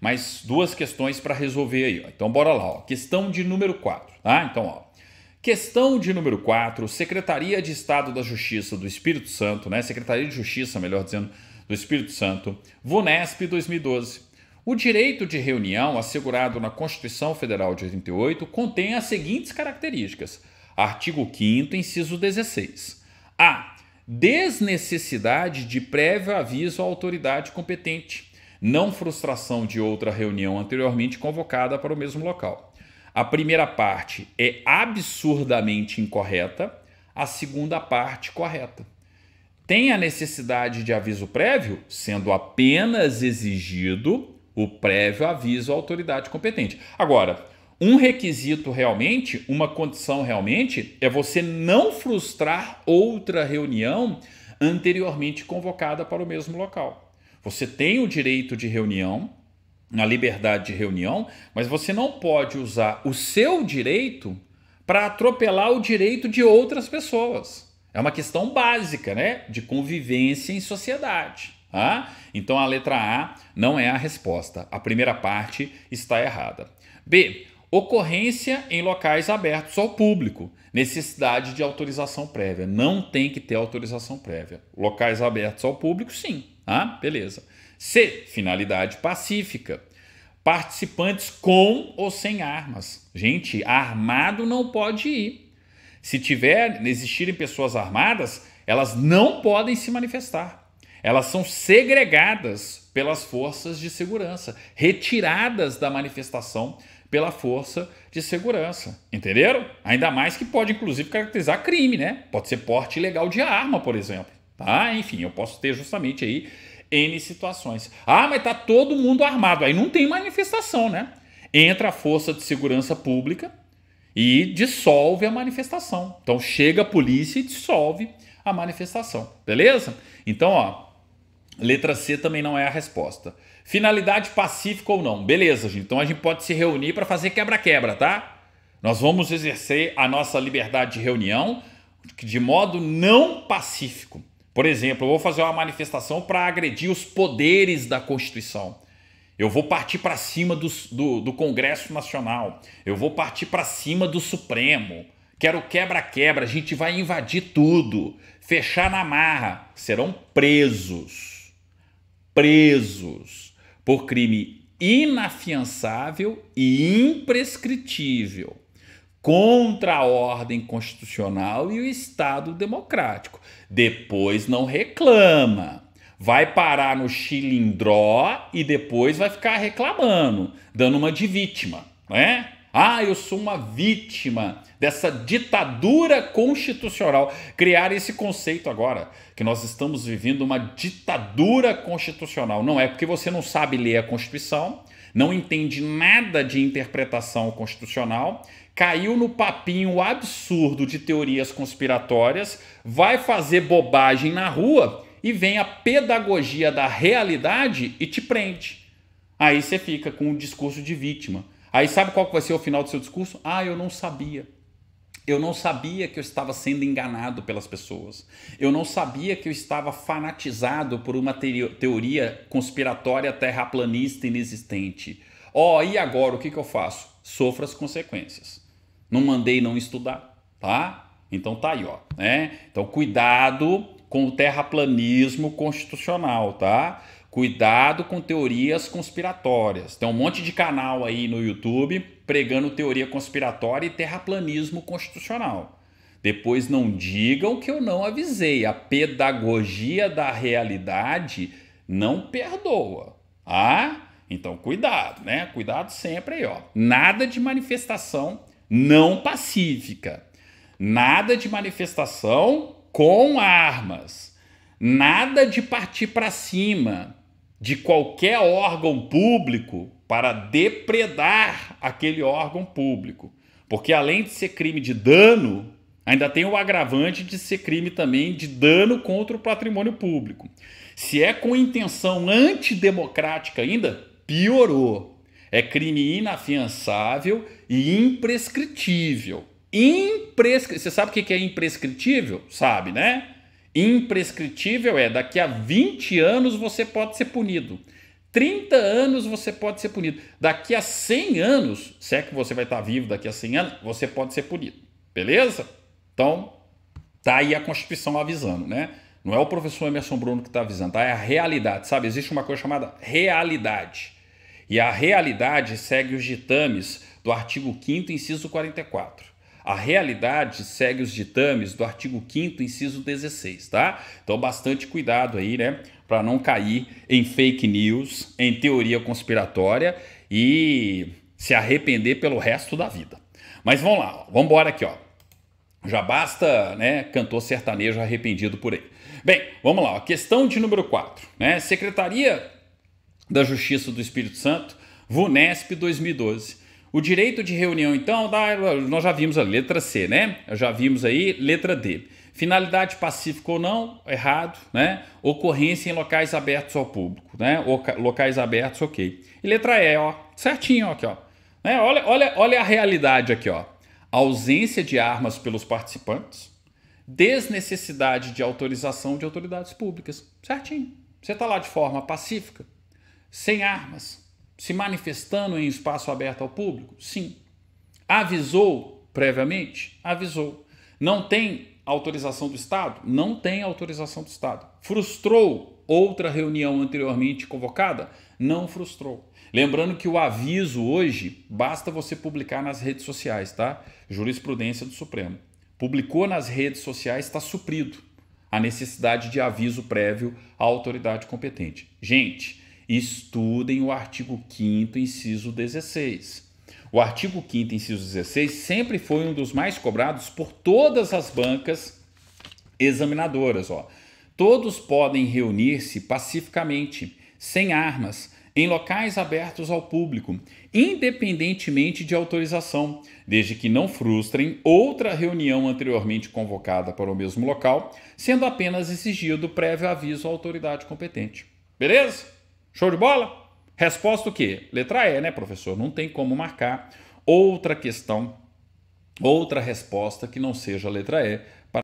mais duas questões para resolver aí. Ó. Então bora lá, ó. questão de número 4. Tá? Então, ó. Questão de número 4, Secretaria de Estado da Justiça do Espírito Santo, né? Secretaria de Justiça, melhor dizendo, do Espírito Santo, VUNESP 2012. O direito de reunião assegurado na Constituição Federal de 88 contém as seguintes características. Artigo 5 inciso 16. A. Desnecessidade de prévio aviso à autoridade competente não frustração de outra reunião anteriormente convocada para o mesmo local. A primeira parte é absurdamente incorreta, a segunda parte correta. Tem a necessidade de aviso prévio, sendo apenas exigido o prévio aviso à autoridade competente. Agora, um requisito realmente, uma condição realmente, é você não frustrar outra reunião anteriormente convocada para o mesmo local. Você tem o direito de reunião, a liberdade de reunião, mas você não pode usar o seu direito para atropelar o direito de outras pessoas. É uma questão básica, né? De convivência em sociedade. Tá? Então a letra A não é a resposta. A primeira parte está errada. B. Ocorrência em locais abertos ao público. Necessidade de autorização prévia. Não tem que ter autorização prévia. Locais abertos ao público, sim. Ah, beleza. C. Finalidade pacífica. Participantes com ou sem armas. Gente, armado não pode ir. Se tiver, existirem pessoas armadas, elas não podem se manifestar. Elas são segregadas pelas forças de segurança, retiradas da manifestação pela força de segurança. Entenderam? Ainda mais que pode, inclusive, caracterizar crime, né? Pode ser porte ilegal de arma, por exemplo. Tá? Enfim, eu posso ter justamente aí N situações. Ah, mas tá todo mundo armado. Aí não tem manifestação, né? Entra a força de segurança pública e dissolve a manifestação. Então chega a polícia e dissolve a manifestação, beleza? Então, ó, letra C também não é a resposta. Finalidade pacífica ou não? Beleza, gente. Então a gente pode se reunir para fazer quebra-quebra, tá? Nós vamos exercer a nossa liberdade de reunião de modo não pacífico. Por exemplo, eu vou fazer uma manifestação para agredir os poderes da Constituição. Eu vou partir para cima do, do, do, Congresso Nacional. Eu vou partir para cima do Supremo. Quero quebra-quebra. A gente vai invadir tudo. Fechar na marra. Serão presos. Presos. Por crime inafiançável e imprescritível contra a ordem constitucional e o Estado democrático. Depois não reclama. Vai parar no chilindró e depois vai ficar reclamando, dando uma de vítima, né? Ah, eu sou uma vítima dessa ditadura constitucional. Criar esse conceito agora, que nós estamos vivendo uma ditadura constitucional. Não é porque você não sabe ler a Constituição, não entende nada de interpretação constitucional, caiu no papinho absurdo de teorias conspiratórias, vai fazer bobagem na rua e vem a pedagogia da realidade e te prende. Aí você fica com o um discurso de vítima. Aí sabe qual vai ser o final do seu discurso? Ah, eu não sabia. Eu não sabia que eu estava sendo enganado pelas pessoas. Eu não sabia que eu estava fanatizado por uma teoria conspiratória terraplanista inexistente. Ó, oh, e agora o que, que eu faço? Sofra as consequências. Não mandei não estudar, tá? Então tá aí, ó, né? Então cuidado com o terraplanismo constitucional, tá? Cuidado com teorias conspiratórias. Tem um monte de canal aí no YouTube pregando teoria conspiratória e terraplanismo constitucional. Depois não digam que eu não avisei. A pedagogia da realidade não perdoa. Ah? Então cuidado, né? Cuidado sempre aí, ó. Nada de manifestação não pacífica. Nada de manifestação com armas. Nada de partir para cima de qualquer órgão público para depredar aquele órgão público. Porque além de ser crime de dano, ainda tem o agravante de ser crime também de dano contra o patrimônio público. Se é com intenção antidemocrática ainda, piorou. É crime inafiançável e imprescritível. Imprescri... Você sabe o que é imprescritível? Sabe, né? Imprescritível é daqui a 20 anos você pode ser punido. 30 anos você pode ser punido. Daqui a 100 anos, se é que você vai estar vivo daqui a 100 anos, você pode ser punido. Beleza? Então, tá aí a Constituição avisando, né? Não é o professor Emerson Bruno que está avisando, tá? É a realidade, sabe? Existe uma coisa chamada realidade. E a realidade segue os ditames do artigo 5 inciso 44. A realidade segue os ditames do artigo 5 inciso 16, tá? Então bastante cuidado aí, né, para não cair em fake news, em teoria conspiratória e se arrepender pelo resto da vida. Mas vamos lá, vamos embora aqui, ó. Já basta, né, cantor sertanejo arrependido por aí. Bem, vamos lá, ó, questão de número 4, né? Secretaria da Justiça do Espírito Santo, VUNESP 2012. O direito de reunião, então, dá, nós já vimos a letra C, né? Já vimos aí letra D. Finalidade pacífica ou não, errado, né? Ocorrência em locais abertos ao público, né? Locais abertos, ok. E letra E, ó, certinho aqui, ó. Né? Olha, olha, olha a realidade aqui, ó. Ausência de armas pelos participantes, desnecessidade de autorização de autoridades públicas, certinho. Você está lá de forma pacífica, sem armas, se manifestando em espaço aberto ao público? Sim. Avisou previamente? Avisou. Não tem autorização do Estado? Não tem autorização do Estado. Frustrou outra reunião anteriormente convocada? Não frustrou. Lembrando que o aviso hoje basta você publicar nas redes sociais, tá? Jurisprudência do Supremo. Publicou nas redes sociais, está suprido a necessidade de aviso prévio à autoridade competente. Gente, Estudem o artigo 5 inciso 16. O artigo 5 inciso 16 sempre foi um dos mais cobrados por todas as bancas examinadoras, ó. Todos podem reunir-se pacificamente, sem armas, em locais abertos ao público, independentemente de autorização, desde que não frustrem outra reunião anteriormente convocada para o mesmo local, sendo apenas exigido prévio aviso à autoridade competente. Beleza? Show de bola? Resposta o quê? Letra E, né, professor? Não tem como marcar outra questão, outra resposta que não seja a letra E